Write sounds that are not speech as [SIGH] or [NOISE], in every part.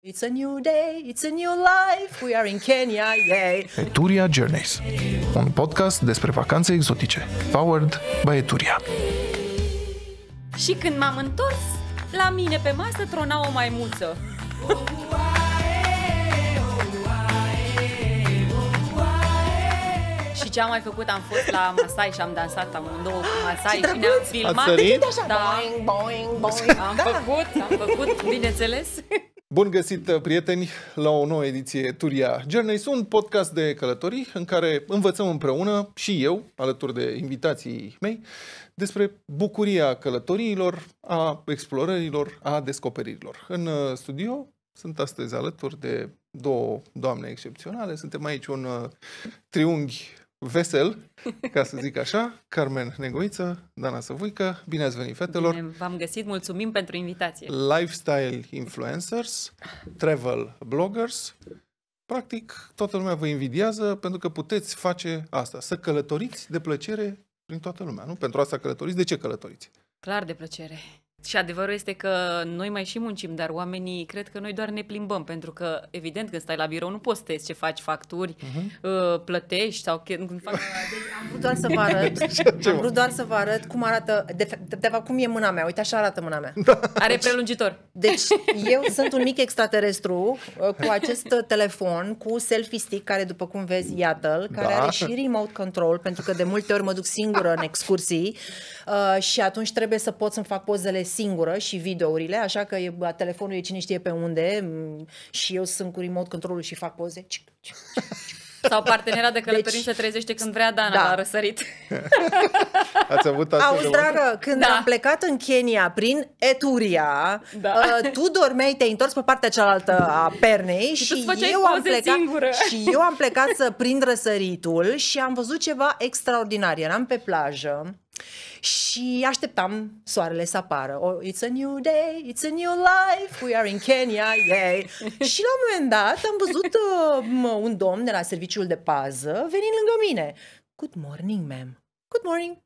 It's a new day, it's a new life, we are in Kenya, yay! Eturia Journeys, un podcast despre vacanțe exotice, powered by Eturia. Și când m-am întors, la mine pe masă trona o maimuță. [LAUGHS] și ce am mai făcut, am fost la Masai și am dansat, amândouă cu Masai și ne-am filmat. Ați sărit? Da. Boing, boing, boing. Am da. făcut, am făcut, bineînțeles. Bun găsit, uh, prieteni, la o nouă ediție Turia Journey. un podcast de călătorii în care învățăm împreună și eu, alături de invitații mei, despre bucuria călătoriilor, a explorărilor, a descoperirilor. În uh, studio sunt astăzi alături de două doamne excepționale. Suntem aici un uh, triunghi vesel, ca să zic așa, Carmen Negoiță, Dana Săvuică, bine ați venit, fetelor! Bine v-am găsit, mulțumim pentru invitație! Lifestyle influencers, travel bloggers, practic toată lumea vă invidiază pentru că puteți face asta, să călătoriți de plăcere prin toată lumea, nu? Pentru asta călătoriți, de ce călătoriți? Clar de plăcere. Și adevărul este că noi mai și muncim, dar oamenii cred că noi doar ne plimbăm, pentru că, evident, când stai la birou nu poți să ce faci facturi, uh-huh. plătești sau... Când fac... Deci, am vrut doar să vă arăt, [LAUGHS] am vrut doar să vă arăt cum arată, de, de, de fapt cum e mâna mea, uite așa arată mâna mea. Da. Are deci, prelungitor. Deci eu sunt un mic extraterestru uh, cu acest telefon, cu selfie stick, care după cum vezi, iată-l, da. care da. are și remote control, pentru că de multe ori mă duc singură în excursii uh, și atunci trebuie să pot să-mi fac pozele singură și videourile, așa că e, telefonul e cine știe pe unde mm, și eu sunt cu remote controlul și fac poze. Sau partenera de călătorii deci, se trezește când vrea Dana da. la răsărit. [LAUGHS] Ați avut asta Auzi, dragă, când da. am plecat în Kenya prin Eturia, da. uh, tu dormeai, te-ai întors pe partea cealaltă a pernei și, și eu am plecat și eu am plecat să prind răsăritul și am văzut ceva extraordinar. Eram pe plajă și așteptam soarele să apară. Oh, it's a new day, it's a new life, we are in Kenya, yay! [LAUGHS] și la un moment dat am văzut uh, un domn de la serviciul de pază venind lângă mine. Good morning, ma'am. Good morning.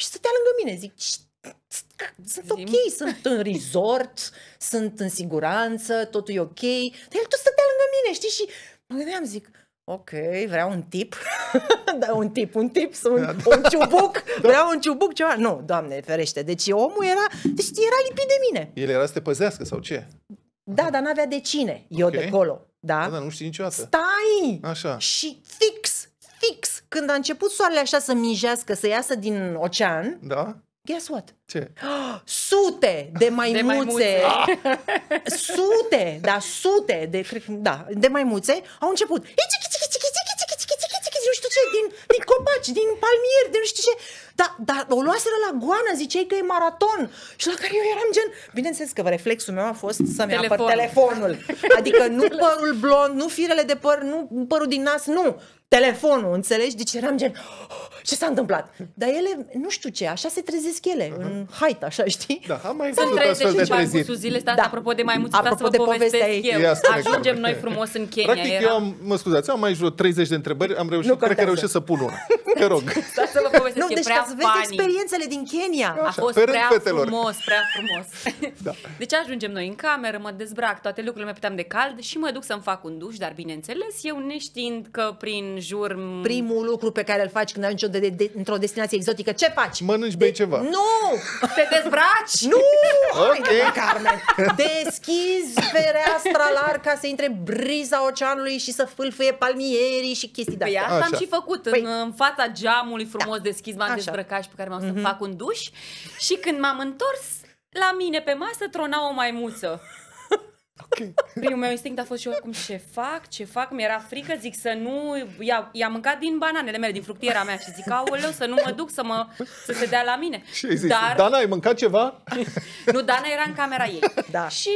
Și stătea lângă mine, zic, sunt ok, sunt în resort, sunt în siguranță, totul e ok. Dar el tot stătea lângă mine, știi? Și mă gândeam, zic, ok, vreau un tip, [LAUGHS] da, un tip, un tip, un, da, da. un ciubuc, [LAUGHS] da. vreau un ciubuc, ceva. Nu, doamne ferește, deci omul era, deci era lipit de mine. El era să te păzească sau ce? Da, dar n-avea de cine, eu de colo. Da? da, dar nu știi niciodată. Stai! Așa. Și fix, fix, când a început soarele așa să mijească, să iasă din ocean, da? Guess what? Ce? Sute de maimuțe, de maimuțe. [LAUGHS] sute, da, sute de, da, de maimuțe au început nu știu ce, din, din copaci, din palmieri, de nu știu ce. Da, dar da, o luaseră la goană, ziceai că e maraton. Și la care eu eram gen... Bineînțeles că reflexul meu a fost să-mi Telefon. apăr telefonul. Adică nu [LAUGHS] părul blond, nu firele de păr, nu părul din nas, nu telefonul, înțelegi? Deci eram gen, oh, ce s-a întâmplat? Dar ele, nu știu ce, așa se trezesc ele, uh-huh. în hait, așa, știi? Da, am mai văzut astfel de treziri. Sunt zile, stai, da. apropo de mai mulți, apropo de povestea ei. eu. Ajungem noi frumos în Kenya. Practic, era... eu am, mă scuzați, am mai jur 30 de întrebări, am reușit, nu cred că reușesc să pun una. Te rog. [LAUGHS] Stați să vă povestesc, nu, deci prea ca să vezi experiențele din Kenya. Așa, a fost prea fetelor. frumos, prea frumos. da. [LAUGHS] Deci ajungem noi în cameră, mă dezbrac, toate lucrurile mă puteam de cald și mă duc să-mi fac un duș, dar bineînțeles, eu neștiind că prin jur. Primul lucru pe care îl faci când ajungi de, de, de, într-o destinație exotică, ce faci? Mănânci, bei ceva. Nu! Te dezbraci? nu! Okay. Hai, Carmen! Deschizi fereastra larg ca să intre briza oceanului și să fâlfâie palmierii și chestii de păi asta am și făcut. Păi... În, în fața geamului frumos da. deschis m-am dezbrăcat și pe care m-am mm-hmm. să mhm. fac un duș și când m-am întors, la mine pe masă trona o maimuță. Okay. [LAUGHS] Primul meu instinct a fost și eu acum ce fac, ce fac, mi-era frică, zic să nu, i-a, i-a mâncat din bananele mele, din fructiera mea și zic, aoleu, să nu mă duc, să, mă, să se dea la mine. Și zis, dar... Dana, ai mâncat ceva? [LAUGHS] nu, Dana era în camera ei. Da. Și,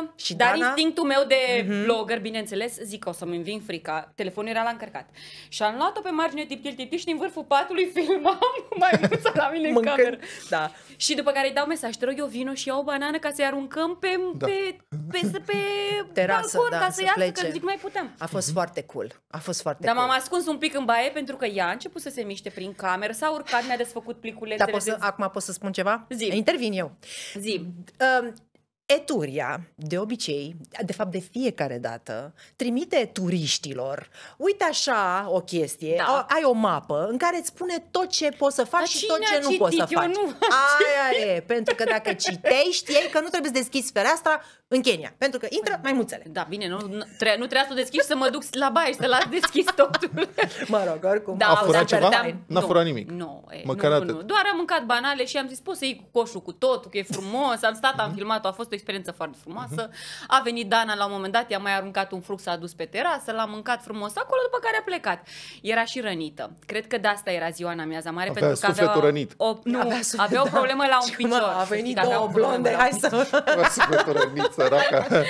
uh, și dar Dana... instinctul meu de mm-hmm. blogger, bineînțeles, zic, o să-mi învin frica, telefonul era la încărcat. Și am luat-o pe margine tip tip tip și din vârful patului filmam [LAUGHS] mai mult la mine Mâncând. în cameră. Da. Și după care îi dau mesaj, te rog eu vino și iau o banană ca să-i aruncăm pe, da. pe, pe să pe [LAUGHS] terasă, balcon da, ca să, să iasă, plece. că zic, mai putem. A fost mhm. foarte cool. A fost foarte Dar cool. m-am ascuns un pic în baie pentru că ea a început să se miște prin cameră, s-a urcat, mi-a desfăcut pliculețele. Dar să, de... acum pot să spun ceva? Zim. Intervin eu. Zim. Um, uh, Eturia, de obicei, de fapt de fiecare dată, trimite turiștilor, uite așa o chestie, da. ai o mapă în care îți spune tot ce poți să faci Dar și tot ce nu poți să faci. Nu. Aia e, pentru că dacă citești, ei că nu trebuie să deschizi fereastra, în Kenya, pentru că intră păi. mai mulțele. Da, bine, nu, nu trebuia să o deschizi să mă duc la baie și să las deschis totul. [LAUGHS] mă rog, oricum. Da, a furat ceva? N-a nu, furat nimic. Nu, e, Măcar nu, nu, doar am mâncat banale și am zis, poți să iei cu coșul cu totul, că e frumos, am stat, am mhm. filmat, a fost o experiență foarte frumoasă. Mhm. A venit Dana la un moment dat, i-a mai aruncat un fruct, s-a dus pe terasă, l-a mâncat frumos acolo, după care a plecat. Era și rănită. Cred că de asta era ziua în amiaza mare, avea pentru că avea rănit. O, nu, avea, suflet, avea o problemă da. la un [LAUGHS] picior. A venit două blonde, hai să săraca [LAUGHS] da.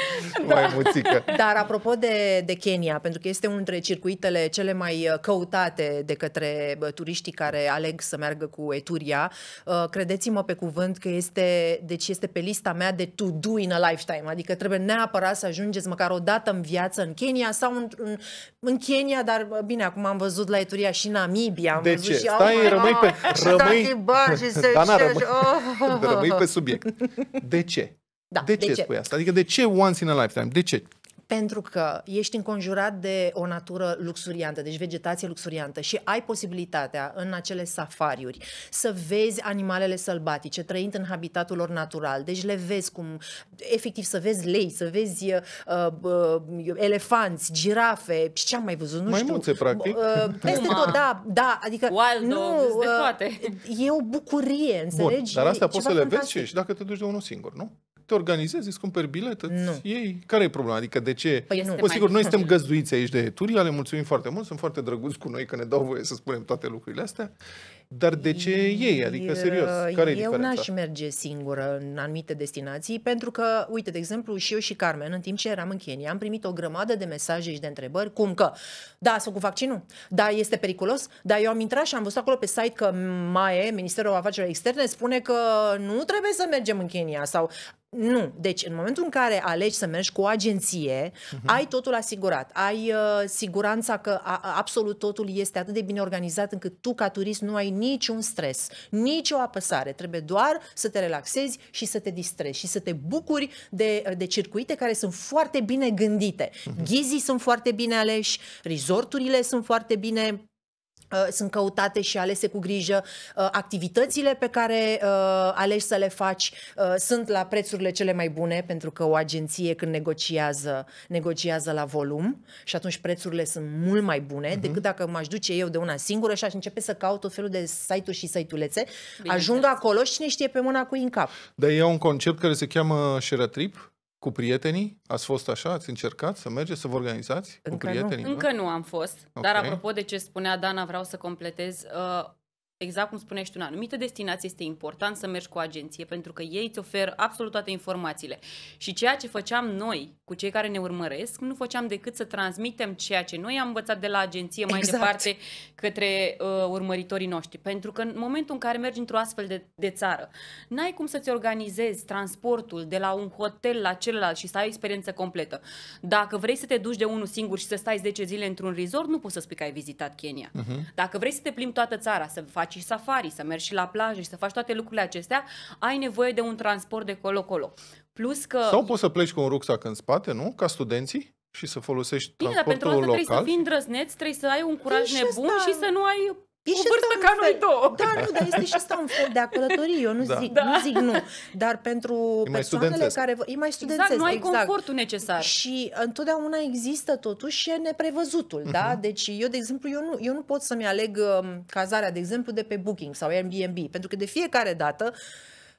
mai muțică. Dar apropo de, de Kenya, pentru că este unul dintre circuitele cele mai uh, căutate de către turiștii care aleg să meargă cu Eturia, uh, credeți-mă pe cuvânt că este, deci este pe lista mea de to do in a lifetime, adică trebuie neapărat să ajungeți măcar o dată în viață în Kenya sau în, în, în Kenya, dar bine, acum am văzut la Eturia și Namibia, am de văzut ce? și... Stai, oh, rămâi pe... Rămâi... Dana, rămâi, rămâi pe subiect. Oh. De ce? Da, de, de ce, ce spui asta? Adică de ce once in a lifetime? De ce? Pentru că ești înconjurat de o natură luxuriantă, deci vegetație luxuriantă și ai posibilitatea în acele safariuri să vezi animalele sălbatice trăind în habitatul lor natural. Deci le vezi cum, efectiv, să vezi lei, să vezi uh, uh, elefanți, girafe și ce am mai văzut, nu mai știu. practic. Uh, peste tot, da, da, adică Wild nu, uh, de toate. e o bucurie, înțelegi? Bun, dar asta poți să le fantastic. vezi și dacă te duci de unul singur, nu? te organizezi, îți cumperi bilete, nu. ei, Care e problema? Adică de ce? Păi nu. Bă, păi sigur, noi suntem găzduiți aici de turia, le mulțumim foarte mult, sunt foarte drăguți cu noi că ne dau voie să spunem toate lucrurile astea dar de ce ei? Adică, serios, care e Eu n-aș merge singură în anumite destinații, pentru că, uite, de exemplu, și eu și Carmen, în timp ce eram în Kenya, am primit o grămadă de mesaje și de întrebări, cum că, da, s-a făcut vaccinul, da, este periculos, dar eu am intrat și am văzut acolo pe site că MAE, Ministerul Afacerilor Externe, spune că nu trebuie să mergem în Kenya sau nu. Deci, în momentul în care alegi să mergi cu o agenție, uh-huh. ai totul asigurat. Ai uh, siguranța că a, absolut totul este atât de bine organizat încât tu, ca turist, nu ai niciun stres, nicio apăsare. Trebuie doar să te relaxezi și să te distrezi și să te bucuri de, de circuite care sunt foarte bine gândite. Mhm. Ghizii sunt foarte bine aleși, resorturile sunt foarte bine Uh, sunt căutate și alese cu grijă uh, activitățile pe care uh, alegi să le faci sunt la prețurile cele mai bune pentru că o agenție când negociază negociază la volum și atunci prețurile sunt mult mai bune uh-huh. decât dacă m-aș duce eu de una singură și aș începe să caut tot felul de site-uri și site-ulețe Bine ajung acolo și cine știe pe mâna cu în cap. Dar e un concept care se cheamă share trip cu prietenii? Ați fost așa? Ați încercat să mergeți, să vă organizați Încă cu prietenii? Nu. Încă nu am fost, okay. dar apropo de ce spunea Dana, vreau să completez. Uh, exact cum spunești tu, în anumită destinație este important să mergi cu o agenție pentru că ei îți oferă absolut toate informațiile. Și ceea ce făceam noi cu cei care ne urmăresc, nu făceam decât să transmitem ceea ce noi am învățat de la agenție mai exact. departe către uh, urmăritorii noștri. Pentru că în momentul în care mergi într-o astfel de, de țară, n-ai cum să-ți organizezi transportul de la un hotel la celălalt și să ai o experiență completă. Dacă vrei să te duci de unul singur și să stai 10 zile într-un resort, nu poți să spui că ai vizitat Kenya. Uh-huh. Dacă vrei să te plimbi toată țara, să faci faci și safari, să mergi și la plajă și să faci toate lucrurile acestea, ai nevoie de un transport de colo-colo. Plus că... Sau poți să pleci cu un rucsac în spate, nu? Ca studenții? și să folosești Bine, transportul local. Bine, dar pentru asta local. trebuie să fii îndrăzneț, trebuie să ai un curaj deci nebun asta... și să nu ai E o vârstă ca noi două. Da, nu, dar este și asta un fel de a călători, eu nu, da. zic, da. nu zic nu. Dar pentru e persoanele care... E mai exact, studențesc, exact. nu ai exact. confortul necesar. Și întotdeauna există totuși neprevăzutul, uh-huh. da? Mhm. Deci eu, de exemplu, eu nu, eu nu pot să-mi aleg um, cazarea, de exemplu, de pe Booking sau Airbnb, pentru că de fiecare dată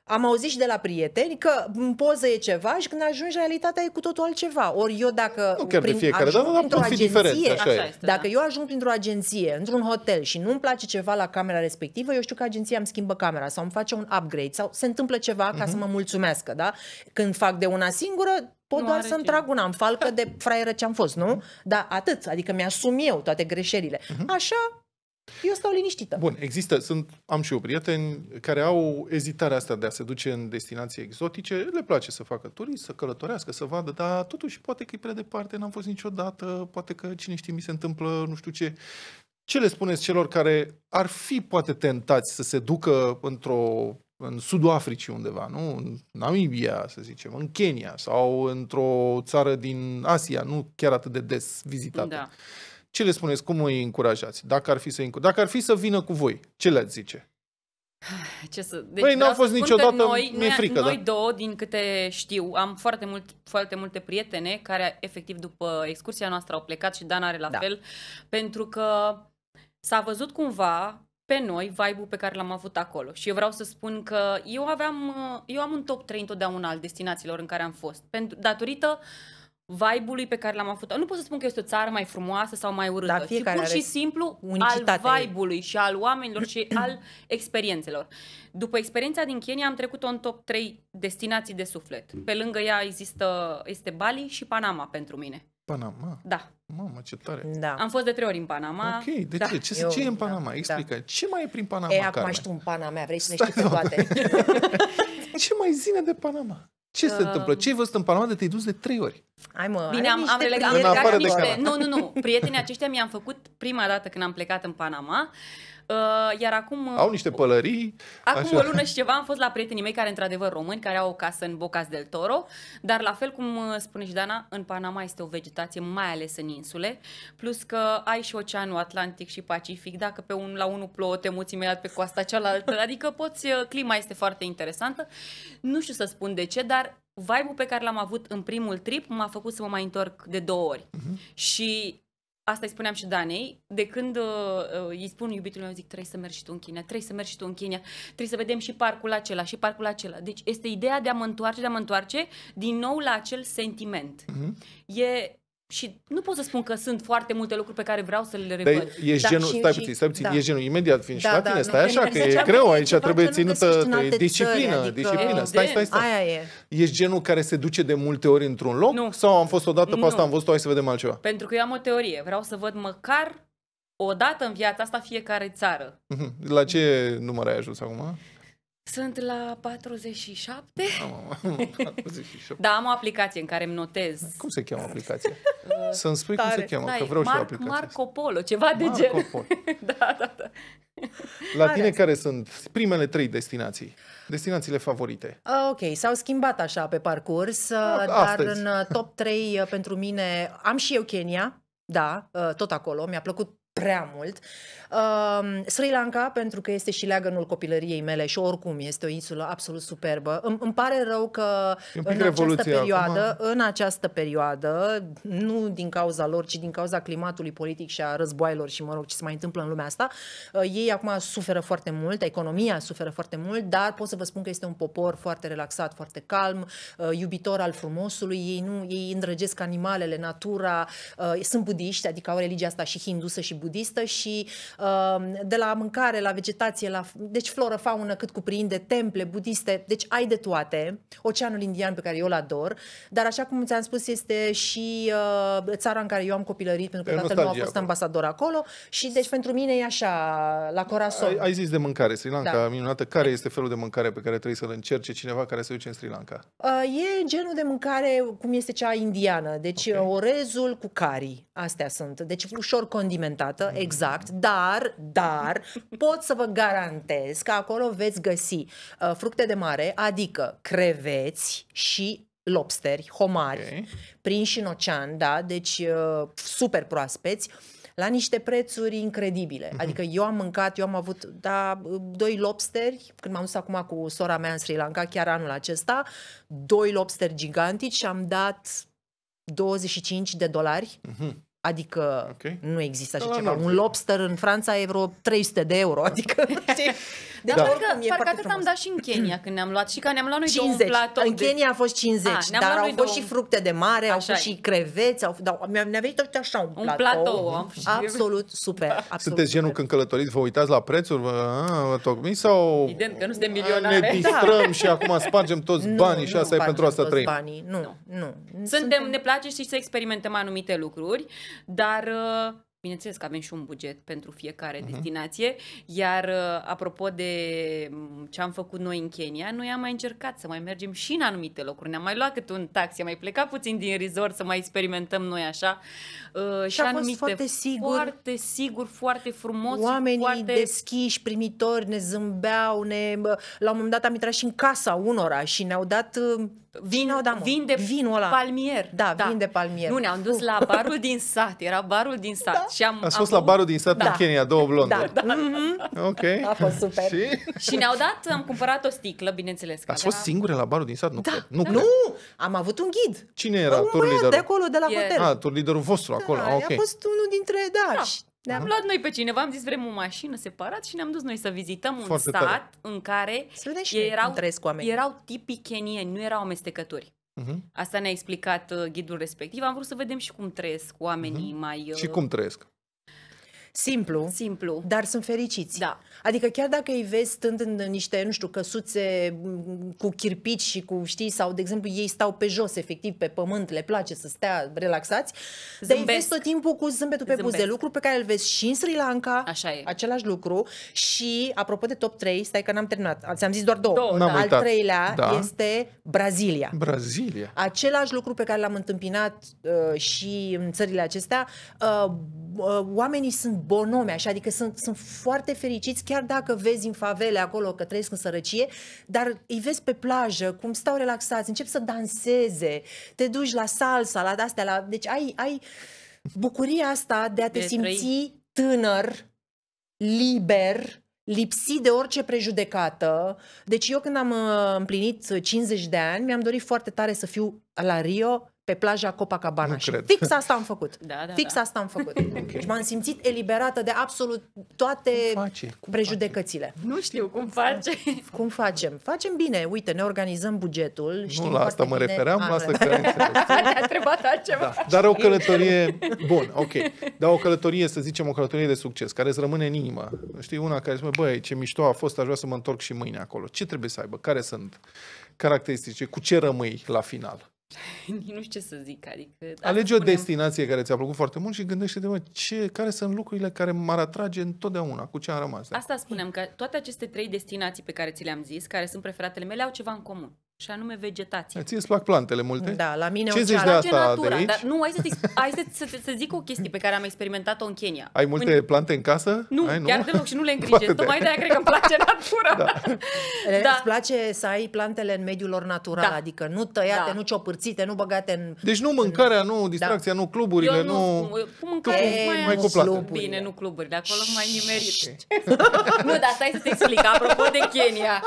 am auzit și de la prieteni că în poză e ceva și când ajungi realitatea e cu totul altceva. Ori eu dacă nu chiar prin, de fiecare, dar, dar pot fi așa, așa este, da. Dacă da. eu ajung printr-o agenție, într-un hotel și nu-mi place ceva la camera respectivă, eu știu că agenția îmi schimbă camera sau îmi face un upgrade sau se întâmplă ceva ca uh-huh. să mhm. mă mulțumească, da? Când fac de una singură, pot nu doar să-mi trag una, în falcă de [LAUGHS] fraieră ce-am fost, nu? Mhm. Dar atât, adică mi-asum eu toate greșelile. Uh-huh. Așa eu stau liniștită. Bun, există, sunt, am și eu prieteni care au ezitarea asta de a se duce în destinații exotice, le place să facă turism, să călătorească, să vadă, dar totuși poate că e prea departe, n-am fost niciodată, poate că cine știe mi se întâmplă nu știu ce. Ce le spuneți celor care ar fi poate tentați să se ducă într-o în Sudul Africii undeva, nu? În Namibia, să zicem, în Kenya sau într-o țară din Asia, nu chiar atât de des vizitată. Da. Ce le spuneți? Cum îi încurajați? Dacă ar fi să, încur... Dacă ar fi să vină cu voi, ce le-ați zice? [SIGHS] Ce să... Deci păi n-au fost niciodată, noi, mi-e frică. Da. Noi da? două, din câte știu, am foarte, mult, foarte multe prietene care efectiv după excursia noastră au plecat și Dan are la da. fel, pentru că s-a văzut cumva pe noi vibe-ul pe care l-am avut acolo. Și eu vreau să spun că eu aveam, eu am un top 3 întotdeauna al destinațiilor în care am fost, pentru, datorită uh, vibe-ului pe care l-am avut. Nu pot să spun că este o țară mai frumoasă sau mai urâtă, ci pur și simplu al vibe-ului și al oamenilor și [CLEARS THROAT] al experiențelor. După experiența din Kenya am trecut-o în top 3 destinații de suflet. Pe lângă ea există, este Bali și Panama pentru mine. Panama? Da. Mamă, ce tare. Da. Am fost de trei ori în Panama. Ok, de da. ce? Ce, Eu, ce e în da, Panama? Da. Explică. Da. Ce mai e prin Panama, E, acum știu în Panama, vrei să ne știi toate. [LAUGHS] ce mai zine de Panama? Ce uh... se întâmplă? Ce ai văzut în Panama de te-ai dus de trei ori? Hai mă, Bine, am, am relegat, am relegat niște... Nu, nu, nu. Prietenii aceștia mi-am făcut prima dată când am plecat în Panama. Uh, iar acum... Uh, au niște pălării. Acum așa. o lună și ceva am fost la prietenii mei care, într-adevăr, români, care au o casă în Bocas del Toro, dar la fel cum uh, spune și Dana, în Panama este o vegetație, mai ales în insule, plus că ai și oceanul Atlantic și Pacific, dacă pe un, la unul plouă te muți imediat pe coasta cealaltă, adică poți, uh, clima este foarte interesantă. Nu știu să spun de ce, dar vibe-ul pe care l-am avut în primul trip m-a făcut să mă mai întorc de două ori. Uh-huh. Și asta îi spuneam și Danei, de când uh, uh, îi spun iubitul meu, zic trebuie să mergi și tu în China, trebuie să mergi și tu în China, trebuie să vedem și parcul acela, și parcul acela. Deci este ideea de a mă întoarce, de a mă întoarce din nou la acel sentiment. Uh-huh. E și nu pot să spun că sunt foarte multe lucruri pe care vreau să le revăd. Dar ești da, genul, stai puțin, stai puțin, da. ești genul imediat, fiind da, și la da, tine, da, stai nu, așa, că e greu, aici trebuie ținută disciplină, adică, disciplină, stai, stai, stai. Aia e. Ești genul care se duce de multe ori într-un loc nu. sau am fost odată, pe asta am văzut, hai să vedem altceva? Pentru că eu am o teorie, vreau să văd măcar o dată în viața asta fiecare țară. Mhm. La ce număr ai ajuns acum? Sunt la 47. Am, 47. Da, am o aplicație în care îmi notez. Cum se cheamă aplicația? Uh, Să-mi spui Tare. cum se cheamă, Dai, că vreau Mar- și o aplicație. Marco Polo, ceva de Marco gen. Polo. [LAUGHS] da, da, da. La Are tine azi. care sunt primele trei destinații? Destinațiile favorite. Ah, ok, s-au schimbat așa pe parcurs, A, ah, dar astăzi. în uh, top 3 uh, pentru mine am și eu Kenya. Da, tot acolo. Mi-a plăcut prea mult. Uh, Sri Lanka, pentru că este și leagănul copilăriei mele și oricum este o insulă absolut superbă. Îmi, îmi pare rău că în această, perioadă, acum... în această perioadă, nu din cauza lor, ci din cauza climatului politic și a războaielor și mă rog ce se mai întâmplă în lumea asta, uh, ei acum suferă foarte mult, economia suferă foarte mult, dar pot să vă spun că este un popor foarte relaxat, foarte calm, uh, iubitor al frumosului, ei nu, ei îndrăgesc animalele, natura, uh, sunt budiști, adică au religia asta și hindusă și budistă, budistă și um, de la mâncare, la vegetație, la, deci floră, faună, cât cuprinde, temple budiste, deci ai de toate. Oceanul Indian pe care eu îl ador, dar așa cum ți-am spus este și uh, țara în care eu am copilărit, pentru că e tatăl meu a fost acolo. ambasador acolo și deci pentru mine e așa, la Corazon. Ai, ai zis de mâncare, Sri Lanka, da. minunată. Care este felul de mâncare pe care trebuie să-l încerce cineva care se duce în Sri Lanka? Uh, e genul de mâncare cum este cea indiană, deci okay. orezul cu cari, astea sunt, deci ușor condimentat niciodată, mm. exact, dar, dar [LAUGHS] pot să vă garantez că acolo veți găsi uh, fructe de mare, adică creveți și lobsteri, homari, okay. prinși în ocean, da, deci uh, super proaspeți, la niște prețuri incredibile. Mm-hmm. Adică eu am mâncat, eu am avut da, doi lobsteri, când m-am dus acum cu sora mea în Sri Lanka, chiar anul acesta, doi lobsteri gigantici și am dat 25 de dolari. Mhm. Adică okay. nu există așa ceva. Un lobster în Franța e vreo 300 de euro. [LAUGHS] Adică, da, da. Parcă, e parcă atât frumos. am dat și în Kenya când ne-am luat și că ne-am luat noi 50. un platou. În de... Kenya a fost 50, a, dar au fost două... și fructe de mare, așa au fost și creveți, au, da, mi a venit tot așa un platou. Un platou. Absolut super. Da. Absolut Sunteți genul când călătoriți, vă uitați la prețuri, vă, vă tocmi sau... Evident că nu suntem milionare. Ne da. distrăm da. și acum spargem toți banii nu, și asta e pentru asta trăim. Nu, nu. Suntem, ne place și să experimentăm anumite lucruri, dar uh, Bineînțeles că avem și un buget pentru fiecare uh-huh. destinație, iar uh, apropo de mm, ce am făcut noi în Kenya, noi am mai încercat să mai mergem și în anumite locuri. Ne-am mai luat câte un taxi, am mai plecat puțin din resort să mai experimentăm noi așa. Uh, și, și a anumite, fost foarte sigur. Foarte sigur, foarte frumos. Oamenii foarte... deschiși, primitori, ne zâmbeau, ne... la un moment dat am intrat și în casa unora și ne-au dat uh, Vin, ne-au dat, vin de vinul ăla. palmier. Da, da, vin de palmier. Nu, ne am dus la barul din sat, era barul din sat. Da și am, Ați am fost la barul din sat da. în Kenya, două da, blonde. Da, da. Mm-hmm. Ok. A fost super. Și? și ne-au dat, am cumpărat o sticlă, bineînțeles. Că Ați avea... fost singure la barul din sat? Nu da. cred. Nu, da. cred. nu, am avut un ghid. Cine era un tur liderul? de acolo, de la yes. hotel. Ah, tur liderul vostru da, acolo. Da, ah, okay. A fost unul dintre, da, da. Și ne-am luat noi pe cineva, am zis vrem o mașină separat și ne-am dus noi să vizităm Foarte un sat tare. în care erau, erau tipii kenieni, nu erau amestecători. Uh-huh. Asta ne-a explicat uh, ghidul respectiv. Am vrut să vedem și cum trăiesc oamenii uh-huh. mai... Și uh, cum trăiesc simplu, simplu, dar sunt fericiți. Da. Adică chiar dacă îi vezi stând în niște, nu știu, căsuțe cu chirpici și cu, știi, sau de exemplu ei stau pe jos, efectiv, pe pământ, le place să stea relaxați, Zâmbesc. dar îi vezi tot timpul cu zâmbetul pe Zâmbesc. buze, lucru pe care îl vezi și în Sri Lanka, Așa e. același lucru, și apropo de top 3, stai că n-am terminat, ți-am zis doar două, două da. al treilea da. este Brazilia. Brazilia. Același lucru pe care l-am întâmpinat uh, și în țările acestea, uh, uh, oamenii sunt bonome, așa, adică sunt, sunt foarte fericiți, chiar dacă vezi în favele acolo că trăiesc în sărăcie, dar îi vezi pe plajă, cum stau relaxați, încep să danseze, te duci la salsa, la astea, la... deci ai, ai bucuria asta de a te de simți trăi. tânăr, liber, lipsit de orice prejudecată. Deci eu când am uh, împlinit 50 uh, de ani, mi-am dorit foarte tare să fiu la Rio pe plaja Copacabana nu și cred. fix asta am făcut. Da, da, fix da. asta am făcut. okay. Și m-am simțit eliberată de absolut toate cum face? Cum prejudecățile. Face? Nu știu cum face. Cum facem? Facem bine. Uite, ne organizăm bugetul. Nu la asta mă bine. refeream, ah, la asta da. că a [LAUGHS] întrebat altceva. Da. Dar o călătorie, bun, ok. Dar o călătorie, să zicem, o călătorie de succes, care îți rămâne în inimă. Știi, una care spune, băi, ce mișto a fost, aș vrea să mă întorc și mâine acolo. Ce trebuie să aibă? Care sunt caracteristice? Cu ce rămâi la final? [LAUGHS] nu știu ce să zic, adică... Da, Alege spunem... o destinație care ți-a plăcut foarte mult și gândește-te, mă, ce, care sunt lucrurile care m-ar atrage întotdeauna, cu ce am rămas. Da? Asta spunem, că toate aceste trei destinații pe care ți le-am zis, care sunt preferatele mele, au ceva în comun și anume vegetație. Ți îți plac plantele multe? Da, la mine Ce zici de asta natura, de aici? Dar, nu, hai, să, hai să, să, să zic o chestie pe care am experimentat-o în Kenya. Ai multe în... plante în casă? Nu, ai, nu, chiar deloc și nu le [LAUGHS] îngrijesc. Tocmai de-aia cred că îmi place [LAUGHS] natura. Da. da. Îți place să ai plantele în mediul lor natural, da. adică nu tăiate, da. nu ciopârțite, nu băgate în... Deci nu mâncarea, nu da. distracția, da. nu cluburile, Eu nu... nu... Cu mâncare mai, mai cu plantele. Bine, nu cluburile, acolo mai nimerit. [LAUGHS] nu, dar stai să te explic, apropo de Kenya.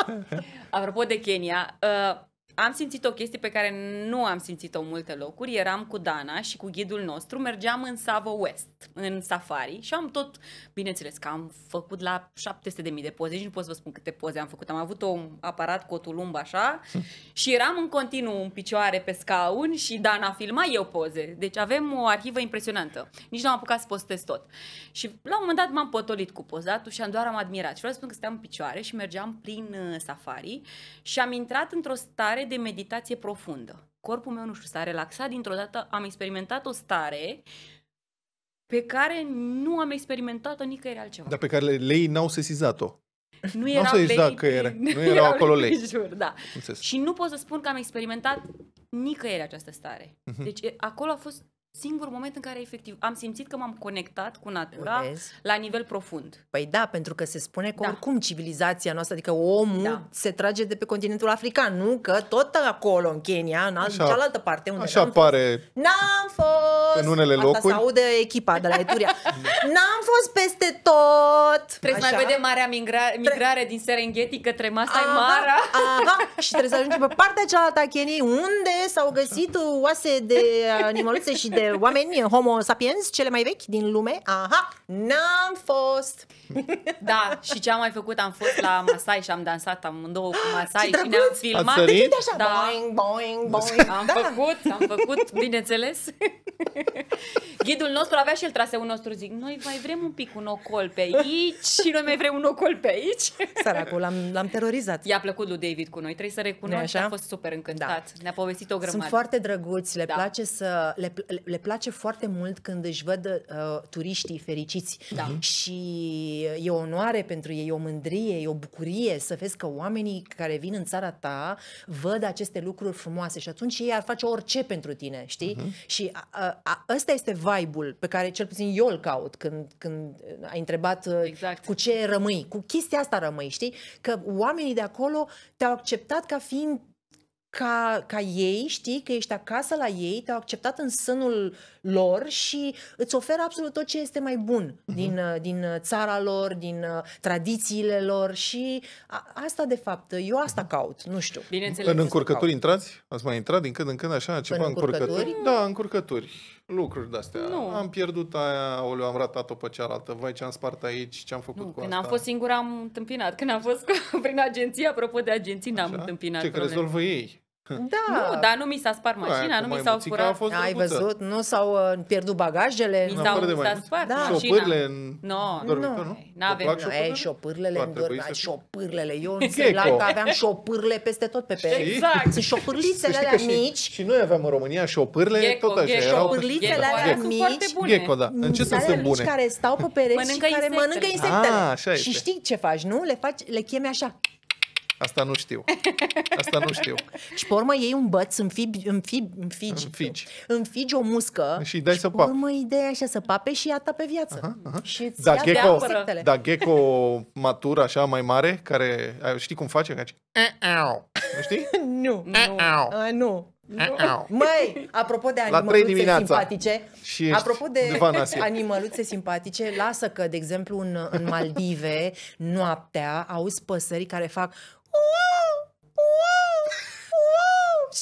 Apropo de Kenya, uh, am simțit o chestie pe care nu am simțit-o în multe locuri. Eram cu Dana și cu ghidul nostru, mergeam în Savo West, în safari și am tot, bineînțeles că am făcut la 700.000 de poze, nici nu pot să vă spun câte poze am făcut. Am avut un aparat cu o tulumbă așa [LAUGHS] și eram în continuu în picioare pe scaun și Dana filma eu poze. Deci avem o arhivă impresionantă. Nici nu am apucat să postez tot. Și la un moment dat m-am potolit cu pozatul și am doar am admirat. Și vreau să spun că stăteam în picioare și mergeam prin uh, safari și am intrat într-o stare stare de meditație profundă. Corpul meu, nu știu, s-a relaxat, dintr-o dată am experimentat o stare pe care nu am experimentat-o nicăieri altceva. Dar pe care lei n-au sesizat-o. Nu era să lei, da, că era, nu [LAUGHS] erau, erau acolo lei. Jur, da. Înțeles. Și nu pot să spun că am experimentat nicăieri această stare. Uh-huh. Deci acolo a fost singurul moment în care efectiv am simțit că m-am conectat cu natura la nivel profund. Păi da, pentru că se spune că da. oricum civilizația noastră, adică omul da. se trage de pe continentul african, nu că tot acolo în Kenya, în așa, cealaltă parte unde Așa pare. N-am fost. În unele locuri. Asta se aude echipa de la Eturia. [LAUGHS] N-am fost peste tot. Trebuie așa. să mai vedem marea migra- migrare Tre- din Serengeti către Masai aha, Mara. Aha, și trebuie să ajungem pe partea cealaltă a Keniei unde s-au găsit oase de animaluțe și de de oameni, homo sapiens, cele mai vechi din lume. Aha, n-am fost! Da, și ce am mai făcut? Am fost la Masai și am dansat amândouă cu Masai și ne-am filmat. Ați sărit? Așa, da. boing, boing, da. boing. Am da. făcut, am făcut, bineînțeles. [LAUGHS] Ghidul nostru avea și el traseul nostru, zic, noi mai vrem un pic un ocol pe aici și noi mai vrem un ocol pe aici. [LAUGHS] Săracul, l-am, l-am terorizat. I-a plăcut lui David cu noi, trebuie să recunoști, a fost super încântat. Da. Ne-a povestit o grămadă. Sunt foarte drăguți, le da. place să le, le place foarte mult când își văd uh, turiștii fericiți. Da. Mhm. Și e o onoare pentru ei, e o mândrie, e o bucurie să vezi că oamenii care vin în țara ta văd aceste lucruri frumoase și atunci ei ar face orice pentru tine, știi? Uh-huh. Și a, uh, uh, a, ăsta este vibe-ul pe care cel puțin eu îl caut când, când ai întrebat uh, exact. cu ce rămâi, cu chestia asta rămâi, știi? Că oamenii de acolo te-au acceptat ca fiind ca, ca ei, știi, că ești acasă la ei, te-au acceptat în sânul lor și îți oferă absolut tot ce este mai bun uh-huh. din, uh, din uh, țara lor, din uh, tradițiile lor și a, asta de fapt, eu asta caut, nu știu. Bineînțeles în încurcături intrați? Ați mai intrat din când în când așa ceva în încurcături? încurcături? Da, încurcături lucruri de-astea. Nu. Am pierdut aia, oleu, am ratat-o pe cealaltă, vai ce am spart aici, ce am făcut nu, cu când asta. am fost singura am întâmpinat, când am fost cu, [LAUGHS] prin agenție, apropo de agenții, n-am întâmpinat Ce, că rezolvă ei? Da. Nu, dar nu mi s-a spart mașina, nu mi s-au furat. Ai văzut? Nu s-au uh, pierdut bagajele. Mi s-au spart da. mașina. Șopârle în no, dormitor, nu? Nu, nu avem. Ei, șopârlele în dormitor. Șopârlele. Eu în că aveam șopârle peste tot pe pe. Exact. Sunt șopârlițele alea mici. Și noi aveam în România șopârlele tot așa. Șopârlițele alea mici. Gecko, da. În ce sunt bune? care stau pe pereți și care mănâncă insectele. Ah, și știi ce faci, nu? Le chemi așa Asta nu știu. Asta nu știu. și pe urmă iei un băț, înfibi, în În În înfigi o muscă și dai și să pe urmă ideea așa să pape și ata pe viață. Aha, aha. Și da, gecko, da, gecko matur așa mai mare, care știi cum face? Nu știi? [LAUGHS] nu. Nu. nu. Nu. Măi, apropo de animăluțe simpatice, și apropo de animăluțe simpatice, lasă că, de exemplu, în, în Maldive, noaptea, auzi păsări care fac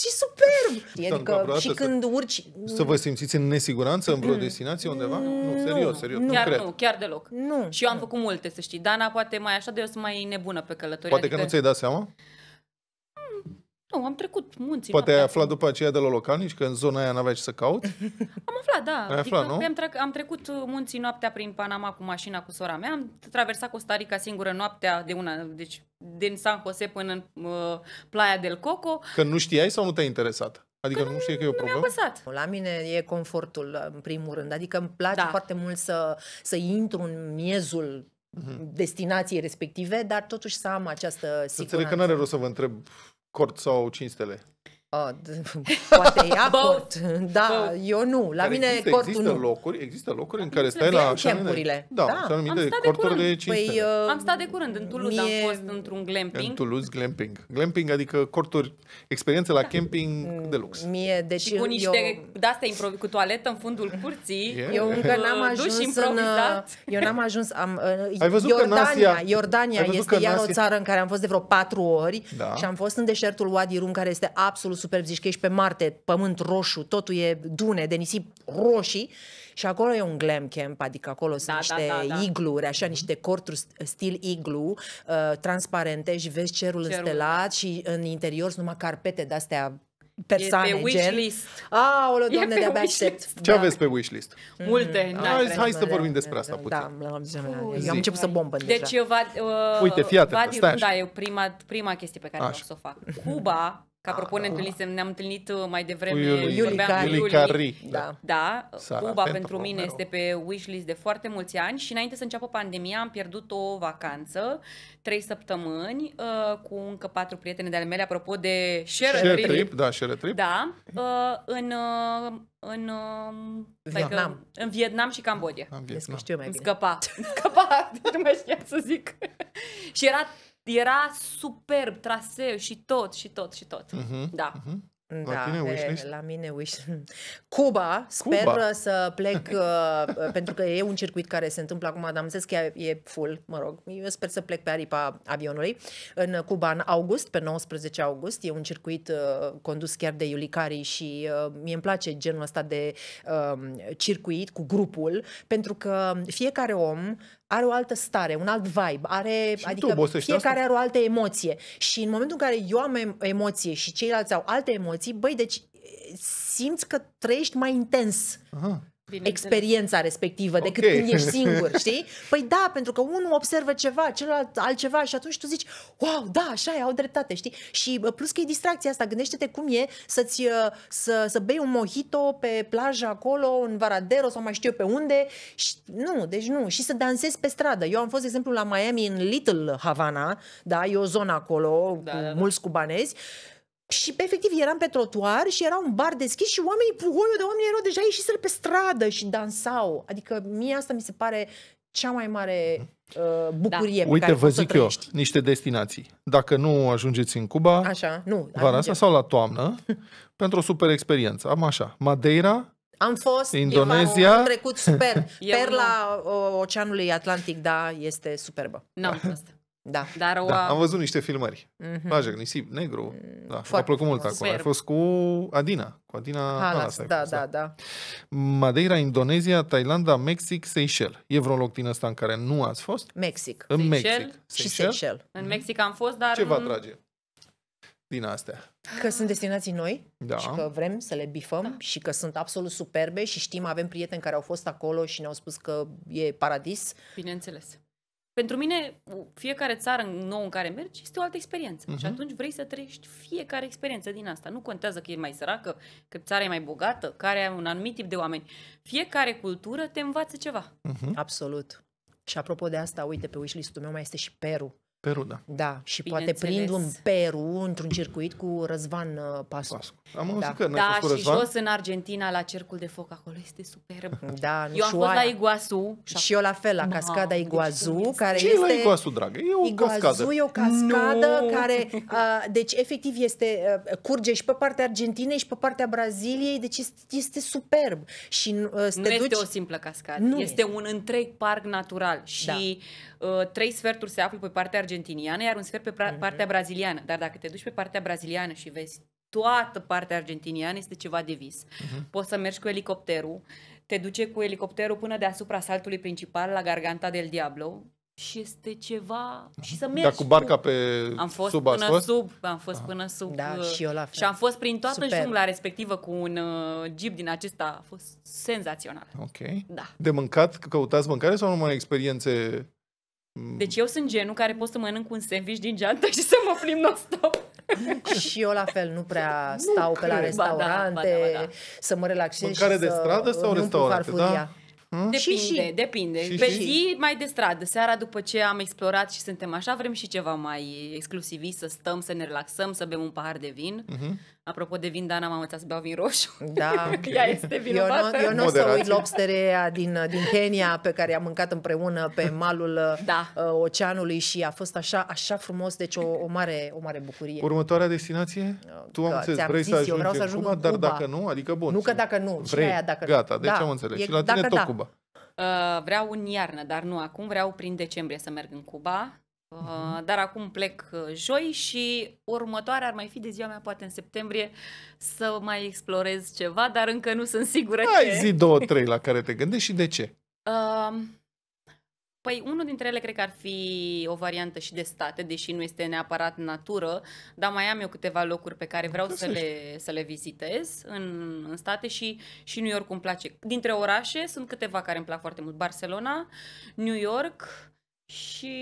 și superb! Adică și când să, urci... Să vă simțiți în nesiguranță în vreo mm. destinație undeva? Nu, mm, nu serios, serios. Nu. Chiar nu, cred. nu, chiar deloc. Nu. Și eu am nu. făcut multe, să știi. Dana poate mai așa, de eu sunt mai nebună pe călătorie. Poate adică... că nu ți-ai dat seama? Mm, nu, am trecut munții. Poate ai aflat după aceea de la localnici că în zona aia n-aveai ce să caut? Am aflat, da. Ai adică aflat, nu? Am, trec, am trecut uh, munții noaptea prin Panama cu mașina cu sora mea, am traversat Costa Rica singură noaptea de una, deci din San Jose până în uh, Playa del Coco. Că nu știai sau nu te ai interesat? Adică că nu știi că e o problemă? Nu La mine e confortul, în primul rând. Adică îmi place da. foarte mult să, să intru în miezul uh destinației respective, dar totuși să am această siguranță. Înțeleg că nu are rost să vă întreb cort sau cinstele. Uh, [LAUGHS] poate e cort. da, Both. eu nu. La mine există, cortul există nu. Locuri, există locuri în care stai la așa campurile. Da, da. Așa am stat de curând. De păi, uh, am stat de curând. În Toulouse mie... am fost într-un glamping. În Toulouse, glamping. Glamping adică corturi, experiențe la da. camping de lux. Mm, mie, deci și cu niște eu... de-astea improv- cu toaletă în fundul curții. [LAUGHS] Yeah. Eu încă n-am [LAUGHS] ajuns în... Uh, eu n-am ajuns... Am, uh, Ai văzut Iordania, că Asia... Iordania este iar o țară în care am fost de vreo patru ori da. și am fost în deșertul Wadi Rum, care este absolut superb, zici că ești pe Marte, pământ roșu, totul e dune, de nisip roșii și acolo e un glam camp, adică acolo da, sunt da, niște da, da, igluri, așa, niște corturi stil iglu, uh, transparente și vezi cerul, cerul înstelat și în interior sunt numai carpete de-astea persoane, e pe gen. Wishlist. Aoleu, doamne, de-abia Ce da. aveți pe wishlist? Multe. Mm-hmm. Hai, hai să vorbim despre asta da, puțin. Da, eu am început să bombă deja. Deci eu va, uh, Uite, fii atent, va, stai da, e prima, prima chestie pe care vreau să o fac. Cuba ca apropo, ah, ne da. întâlnisem, ne-am întâlnit uh, mai devreme, Iuli, vorbeam Iuli, Iuli, da. da. da. Sara, Cuba pentru, pentru mine Romero. este pe wishlist de foarte mulți ani și înainte să înceapă pandemia am pierdut o vacanță, trei săptămâni, uh, cu încă patru prietene de-ale mele, apropo de share, share trip. trip. Da, share trip. Da, uh, în, uh, în, uh, Vietnam. Că, în Vietnam și Cambodia. În Vietnam. Știu mai bine. Scăpa, [LAUGHS] scăpa, [LAUGHS] nu mai știam să zic. [LAUGHS] și era era superb traseu și tot, și tot, și tot. Uh-huh. Da. Uh-huh. Da, la, tine, de, la mine wish. [LAUGHS] Cuba, sper Cuba. să plec, [LAUGHS] uh, uh, pentru că e un circuit care se întâmplă acum, dar am zis că e, e full, mă rog. Eu sper să plec pe aripa avionului în Cuba în august, pe 19 august. E un circuit uh, condus chiar de Iulicari și uh, mie îmi place genul ăsta de uh, circuit cu grupul, pentru că fiecare om are o altă stare, un alt vibe, are, și adică tu, fiecare asta? are o altă emoție. Și în momentul în care eu am emoție și ceilalți au alte emoții, băi, deci eh, simți că trăiești mai intens. Aha experiența respectivă okay. când ești singur, [LAUGHS] știi? Păi da, pentru că unul observă ceva, celălalt altceva și atunci tu zici, wow, da, așa e, au dreptate, știi? Și plus că e distracția asta, gândește-te cum e să-ți, uh, să, să bei un mojito pe plajă acolo, în Varadero sau mai știu eu pe unde. Și, nu, deci nu. Și să dansezi pe stradă. Eu am fost, de exemplu, la Miami în Little Havana, da, e o zonă acolo, da, cu da, da. mulți cubanezi. Și efectiv eram pe trotuar și era un bar deschis și oamenii, puhoiul de oameni erau deja ieșiseră pe stradă și dansau. Adică mie asta mi se pare cea mai mare mhm. uh, bucurie da. pe Uite, care vă zic eu, niște destinații. Dacă nu ajungeți în Cuba, așa, nu, vara asta sau la toamnă, [LAUGHS] pentru o super experiență. Am așa, Madeira, am fost, Indonezia. am trecut super, [LAUGHS] perla uh, Oceanului Atlantic, da, este superbă. N-am fost. Da. Dar o... da. Am văzut niște filmări. Mm-hmm. Plajă, nisip, negru. Mm, da. Foarte a plăcut mult acolo. Ai fost cu Adina. Cu Adina Halas, Halas da, fost, da, da, da, Madeira, Indonezia, Thailanda, Mexic, Seychelles. E vreun loc din ăsta în care nu ați fost? Mexic. În Seychelles Mexic. Și Seychelles. În Mexic am fost, dar... Ce vă atrage? din astea. Că sunt destinații noi da. și că vrem să le bifăm da. și că sunt absolut superbe și știm, avem prieteni care au fost acolo și ne-au spus că e paradis. Bineînțeles. Pentru mine, fiecare țară nouă în care mergi este o altă experiență. Uh-huh. Și mhm. atunci vrei să trăiești fiecare experiență din asta. Nu contează că e mai săracă, că țara e mai bogată, care are un anumit tip de oameni. Fiecare cultură te învață ceva. Uh-huh. Absolut. Și apropo de asta, uite, pe wishlist-ul meu mai este și Peru. Peru, da. Da, și Bine poate prind un Peru într-un circuit cu Răzvan uh, Pascu. Pascu. Am auzit da. că Da, și Răzvan. jos în Argentina la Cercul de Foc, acolo este superb. Da, Eu am fost la Iguazu. Și eu la fel, la cascada deci Iguazu, deci, care ce este... e la Iguazu, dragă? E o Iguazu cascadă. e o cascadă no. care, uh, deci efectiv este, uh, curge și pe partea Argentinei și pe partea Braziliei, deci este, este superb. Și, uh, nu duci... este o simplă cascadă, nu este, este un întreg parc natural și... Da Uh, trei sferturi se află pe partea argentiniană, iar un sfert pe mhm. partea braziliană. Dar dacă te duci pe partea braziliană și vezi toată partea argentiniană, este ceva de vis. Uh-huh. Poți să mergi cu elicopterul, te duce cu elicopterul până deasupra saltului principal la Garganta del Diablo și este ceva... Și să mergi Dar cu barca pe am fost sub până fost? sub, am fost Aha. până sub. Da, uh, și eu la fel. Și am fost prin toată Super. jungla respectivă cu un uh, jeep din acesta. A fost senzațional. Ok. Da. De mâncat, căutați mâncare sau numai experiențe deci eu sunt genul care pot să mănânc un sandwich din geantă și să mă plimb non-stop. și eu la fel, nu prea stau nu pe la restaurante, ba da, ba da, ba da. să mă relaxez Mâncare și de stradă sau restaurante, da? Hmm? Depinde, și, și. depinde. Și, Pe și. zi mai de stradă, seara după ce am explorat și suntem așa, vrem și ceva mai exclusivist, să stăm, să ne relaxăm, să bem un pahar de vin. Uh-huh. Apropo de vin, Dana, m-am înțeles să beau vin roșu. Da. [LAUGHS] Ea este vinovată. Eu nu, eu nu o să uit lobsterea din, din Kenya pe care am mâncat împreună pe malul da. uh, oceanului și a fost așa, așa frumos, deci o, o, mare, o mare bucurie. Următoarea destinație? Uh, tu am înțeles, vrei zis, să ajungi eu vreau să ajung Cuba, în Cuba, dar dacă nu, adică bun. Nu că dacă nu, vrei, aia dacă Gata, deci da, am înțeles. E, și la tine tot da. Cuba. Uh, vreau în iarnă, dar nu acum, vreau prin decembrie să merg în Cuba Uh-huh. Uh, dar acum plec uh, joi și următoarea ar mai fi de ziua mea, poate în septembrie, să mai explorez ceva, dar încă nu sunt sigură Ai ce. zi două, trei la care te gândești și de ce. Uh, păi unul dintre ele cred că ar fi o variantă și de state, deși nu este neapărat natură, dar mai am eu câteva locuri pe care vreau să le, să le vizitez în, în state și, și New York îmi place. Dintre orașe sunt câteva care îmi plac foarte mult. Barcelona, New York, și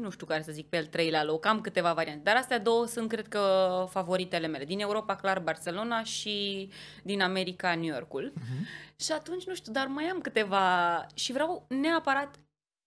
nu știu care să zic pe el treilea loc, am câteva variante, dar astea două sunt cred că favoritele mele. Din Europa, clar, Barcelona și din America, New Yorkul. Uh-huh. Și atunci, nu știu, dar mai am câteva și vreau neapărat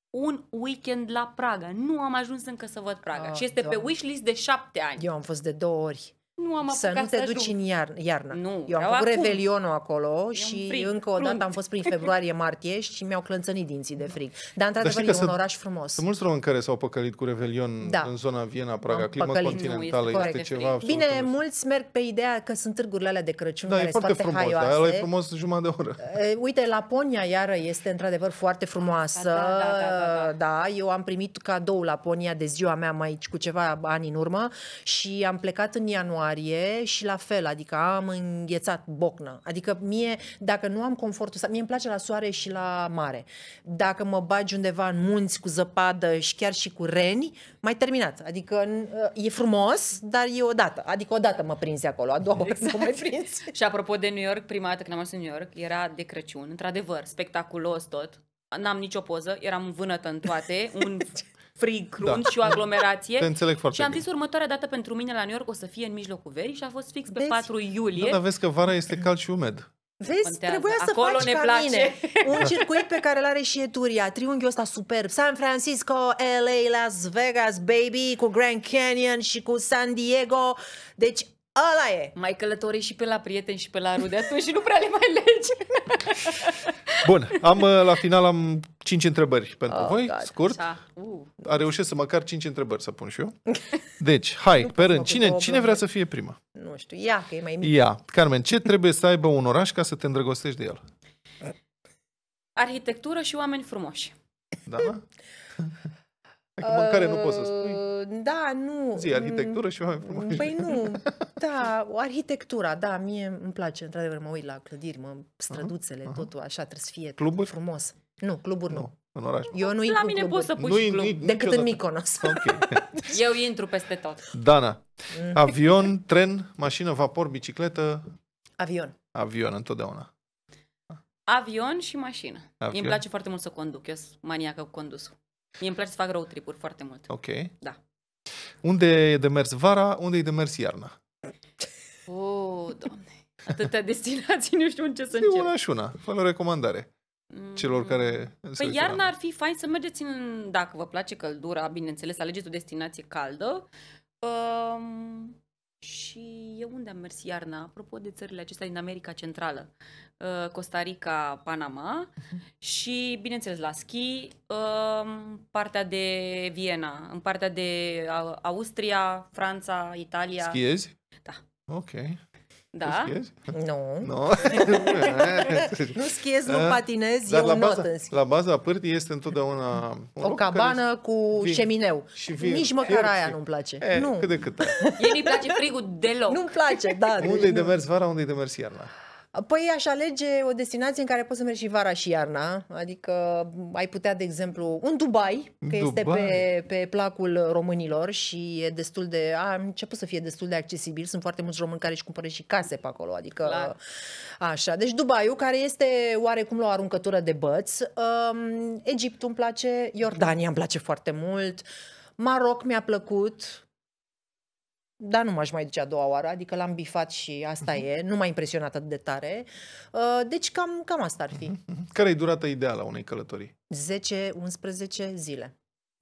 un weekend la Praga. Nu am ajuns încă să văd Praga. Ah, și este doamne. pe wishlist de șapte ani. Eu am fost de două ori nu am să nu te să duci ajung. în iar, iarnă. Nu, Eu am făcut acum. revelionul acolo e și frig, încă o dată am fost prin februarie-martie și mi-au clănțănit dinții de da. frig. Dar într-adevăr Dar e un oraș frumos. Sunt mulți români care s-au păcălit cu revelion da. în zona Viena, Praga, am da, clima păcălit. continentală nu, este, este ceva Bine, frumos. mulți merg pe ideea că sunt târgurile alea de Crăciun da, care e foarte, frumos, haioase. Da, e frumos jumătate de oră. [LAUGHS] Uite, Laponia iară este într-adevăr foarte frumoasă. Da, da, da, da, da, eu am primit cadou Laponia de ziua mea mai cu ceva ani în urmă și am plecat în ianuarie ianuarie și la fel, adică am înghețat bocnă. Adică mie, dacă nu am confortul ăsta, mie îmi place la soare și la mare. Dacă mă bagi undeva în munți cu zăpadă și chiar și cu reni, mai terminat. Adică ă, e frumos, dar e odată. Adică odată mă prinzi acolo, a doua exact. ori mă mai prinzi. [LAUGHS] și apropo de New York, prima dată când am ajuns în New York, era de Crăciun, într-adevăr, spectaculos tot, N-am nicio poză, eram vânătă în toate, un [LAUGHS] frig, da. crunt da. și o aglomerație. Te înțeleg foarte Și am zis bine. următoarea dată pentru mine la New York o să fie în mijlocul verii și a fost fix pe vezi? 4 iulie. Da, dar vezi că vara este cald și umed. Vezi, contează. trebuia să Acolo faci ne ca place. mine. Un circuit pe care îl are și Eturia, triunghiul ăsta superb. San Francisco, LA, Las Vegas, baby, cu Grand Canyon și cu San Diego. Deci Ăla e! Mai călătorești și pe la prieteni și pe la rude atunci și nu prea le mai legi. Bun, am uh, la final am 5 întrebări pentru oh, voi, God. scurt. Uh. A reușit să măcar 5 întrebări să pun și eu. [LAUGHS] Deci, hai, nu pe rând, cine, cine vrea să fie prima? Nu știu, Ia, că e mai mic. Ia, Carmen, ce trebuie să aibă un oraș ca să te îndrăgostești de el? Arhitectură și oameni frumoși. Da? da. [LAUGHS] Adică uh, mâncare nu poți să uh, spui. Da, nu. Zi, arhitectură și oameni frumoși. Păi nu, [LAUGHS] da, arhitectura, da, mie îmi place, într-adevăr, mă uit la clădiri, mă, străduțele, uh-huh. totul așa, trebuie să fie cluburi? frumos. Nu, cluburi nu. nu. În oraș. Eu nu la mine poți să pui nu, și club, nici, decât niciodată. în Miconos. [LAUGHS] Okay. [LAUGHS] Eu intru peste tot. Dana, mm. avion, tren, mașină, vapor, bicicletă? Avion. Avion, întotdeauna. Avion și mașină. Avion. Îmi place foarte mult să conduc, eu sunt maniacă cu condusul. Mie îmi place să fac road trip-uri foarte mult. Ok. Da. Unde e de mers vara, unde e de mers iarna? O, oh, doamne. Atâtea destinații, [LAUGHS] nu știu în ce să încep. una și una. Fă o recomandare celor mm. care... Păi iarna ar fi fain să mergeți în, dacă vă place căldura, bineînțeles, alegeți o destinație caldă. Um, și eu unde am mers iarna? Apropo de țările acestea din America Centrală, uh, Costa Rica, Panama mhm. și, bineînțeles, la schi, în uh, partea de Viena, în partea de uh, Austria, Franța, Italia. Schiezi? Da. Ok. Da? Nu. Nu. [LAUGHS] nu schiez, nu eh? patinez. Dar eu la baza, not în schi. La baza pârtii este întotdeauna un o cabană care... cu vin. șemineu. Și vin. Nici măcar Fierce. aia nu-mi place. E, eh, nu. Cât de cât. [LAUGHS] Ei mi i place frigul deloc. Nu-mi place, da. Unde-i de mers vara, unde-i de mers iarna. Păi aș alege o destinație în care poți să mergi și vara și iarna, adică ai putea, de exemplu, un Dubai, că Dubai. este pe, pe placul românilor și e destul de, a început să fie destul de accesibil, sunt foarte mulți români care își cumpără și case pe acolo, adică Clar. așa. Deci Dubaiul, care este oarecum la o aruncătură de băți, um, Egiptul îmi place, Iordania îmi place foarte mult, Maroc mi-a plăcut, dar nu m-aș mai duce a doua oară, adică l-am bifat și asta mhm. e, nu m-a impresionat atât de tare. Uh, deci cam, cam asta ar fi. Mhm. Care e durata ideală a unei călătorii? 10-11 zile.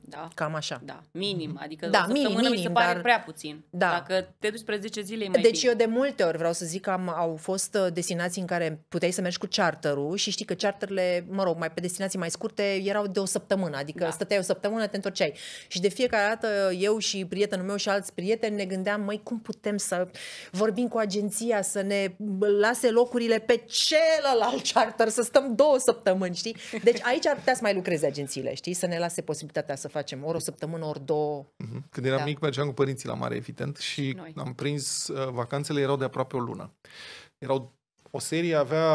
Da. Cam așa. Da, minim, mhm. adică da, o săptămână minim, minim, mi se pare dar... prea puțin. Da. Dacă te duci spre 10 zile, e mai Deci bine. eu de multe ori vreau să zic că am, au fost uh, destinații în care puteai să mergi cu charterul și știi că charterele, mă rog, mai pe destinații mai scurte erau de o săptămână, adică da. stăteai o săptămână, te întorceai. Și de fiecare dată eu și prietenul meu și alți prieteni ne gândeam, măi, cum putem să vorbim cu agenția, să ne lase locurile pe celălalt charter, să stăm două săptămâni, știi? Deci aici ar putea să mai lucreze agențiile, știi? Să ne lase posibilitatea să facem ori o săptămână, ori două. Mhm. Când eram da. mic, mergeam cu părinții la mare, evident, și Noi. am prins, uh, vacanțele erau de aproape o lună. Erau o serie avea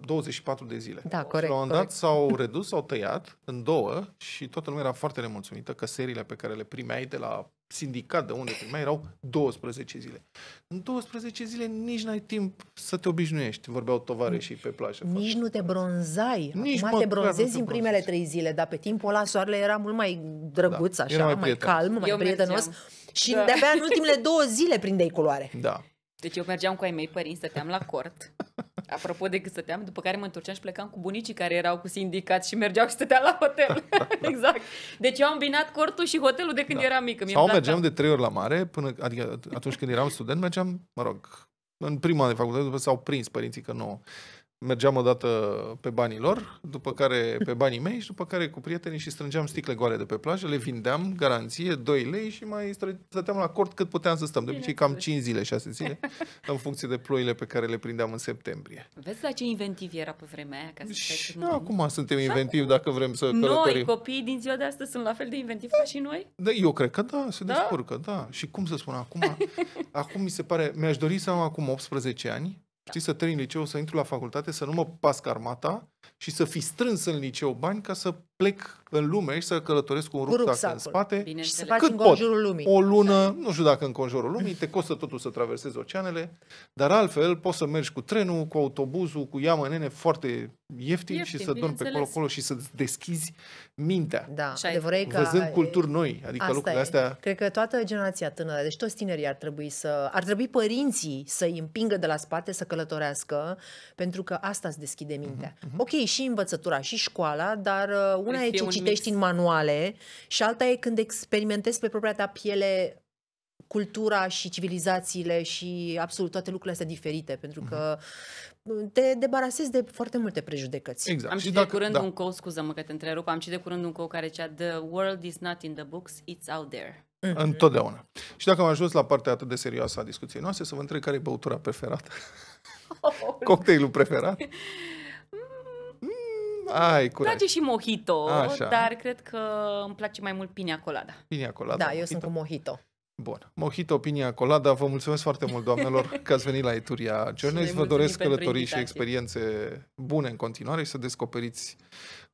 24 uh, de zile. Da, corect. La un moment dat s-au redus, s-au tăiat în două și toată lumea era foarte nemulțumită că seriile pe care le primeai de la sindicat de unde primeai erau 12 zile. În 12 zile nici n-ai timp să te obișnuiești, vorbeau tovare și pe plajă. Nici nu te bronzai. Nici Acum te bronzezi în primele trei zile, dar pe timpul ăla soarele era mult mai drăguț, da, așa, mai, mai calm, mai Eu prietenos. Mergeam. Și da. de-abia în ultimele două zile prindeai culoare. Da. Deci eu mergeam cu ai mei părinți, stăteam la cort. Apropo de cât stăteam, după care mă întorceam și plecam cu bunicii care erau cu sindicat și mergeau și stăteam la hotel. [LAUGHS] exact. Deci eu am binat cortul și hotelul de când da. eram mică. Mi-am Sau mergeam de trei ori la mare, până, adică atunci când eram student mergeam, mă rog, în prima de facultate, după s-au prins părinții că nu mergeam odată pe banii lor, după care pe banii mei și după care cu prietenii și strângeam sticle goale de pe plajă, le vindeam, garanție, 2 lei și mai stăteam la cort cât puteam să stăm. De obicei cam 5 zile, 6 zile, [LAUGHS] în funcție de ploile pe care le prindeam în septembrie. Vezi la ce inventiv era pe vremea aia? Ca să și nu, acum suntem inventivi dacă vrem să Noi, călătorim. copiii din ziua de astăzi, sunt la fel de inventivi ca și noi? Da, eu cred că da, se da? descurcă, da. Și cum să spun, acum, [LAUGHS] acum mi se pare, mi-aș dori să am acum 18 ani, da. știi, să termin liceu, să intru la facultate, să nu mă pasc armata și să fi strâns în liceu bani ca să plec în lume și să călătoresc cu un rucsac, în spate. și să faci cât pot. lumii. O lună, nu știu dacă în conjurul lumii, te costă totul să traversezi oceanele, dar altfel poți să mergi cu trenul, cu autobuzul, cu ia nene foarte ieftin, ieftin și să dormi pe acolo-acolo și să deschizi mintea. Da, adevărat că... Văzând culturi noi, adică asta lucrurile e. Cred că toată generația tânără, deci toți tinerii ar trebui să... Ar trebui părinții să îi împingă de la spate să călătorească, pentru că asta îți deschide mintea. Mm-hmm. Ok, și învățătura și școala, dar uh, una e ce citești mix. în manuale și alta e când experimentezi pe propria ta piele cultura și civilizațiile și absolut toate lucrurile astea diferite, pentru că mhm. te debarasezi de foarte multe prejudecăți. Exact. Am citit dacă, de curând da. un cou, scuză-mă că te întrerup, am citit de curând un cou care cea The world is not in the books, it's out there. Mm-hmm. Întotdeauna. Și dacă am ajuns la partea atât de serioasă a discuției noastre, să vă întreb care e băutura preferată. [LAUGHS] Oh. Cocktailul preferat. [LAUGHS] Ai, îmi place și mojito, Așa. dar cred că îmi place mai mult pina colada. Pina colada. Da, mojito. eu sunt cu mojito. Bun. Mojito, pina Colada, vă mulțumesc foarte mult, doamnelor, [LAUGHS] că ați venit la Eturia Journeys. Vă doresc călătorii și experiențe bune în continuare și să descoperiți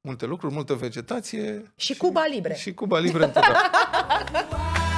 multe lucruri, multă vegetație. Și, și Cuba Libre. Și Cuba Libre întotdeauna. [LAUGHS]